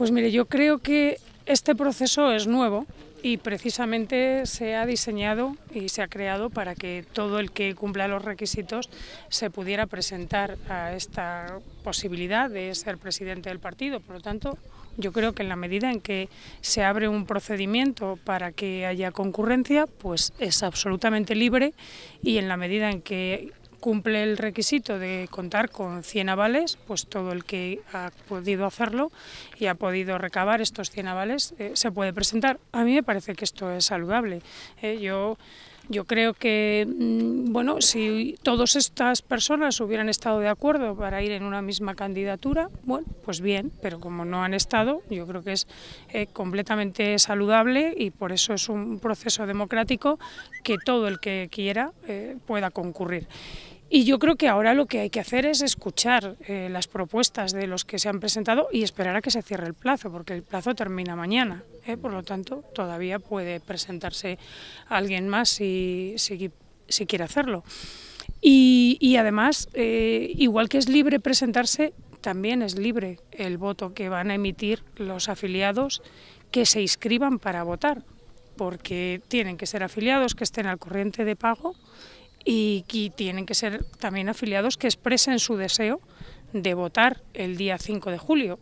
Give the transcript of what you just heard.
Pues mire, yo creo que este proceso es nuevo y precisamente se ha diseñado y se ha creado para que todo el que cumpla los requisitos se pudiera presentar a esta posibilidad de ser presidente del partido. Por lo tanto, yo creo que en la medida en que se abre un procedimiento para que haya concurrencia, pues es absolutamente libre y en la medida en que cumple el requisito de contar con 100 avales, pues todo el que ha podido hacerlo y ha podido recabar estos 100 avales eh, se puede presentar. A mí me parece que esto es saludable. Eh. yo yo creo que, mm, bueno, si todas estas personas hubieran estado de acuerdo para ir en una misma candidatura, bueno, pues bien, pero como no han estado, yo creo que es eh, completamente saludable y por eso es un proceso democrático que todo el que quiera eh, pueda concurrir. Y yo creo que ahora lo que hay que hacer es escuchar eh, las propuestas de los que se han presentado y esperar a que se cierre el plazo, porque el plazo termina mañana. ¿eh? Por lo tanto, todavía puede presentarse alguien más si, si, quiere hacerlo. Y, además, eh, igual que es libre presentarse, también es libre el voto que van a emitir los afiliados que se inscriban para votar, porque tienen que ser afiliados que estén al corriente de pago y, tienen que ser también afiliados que expresen su deseo de votar el día 5 de julio.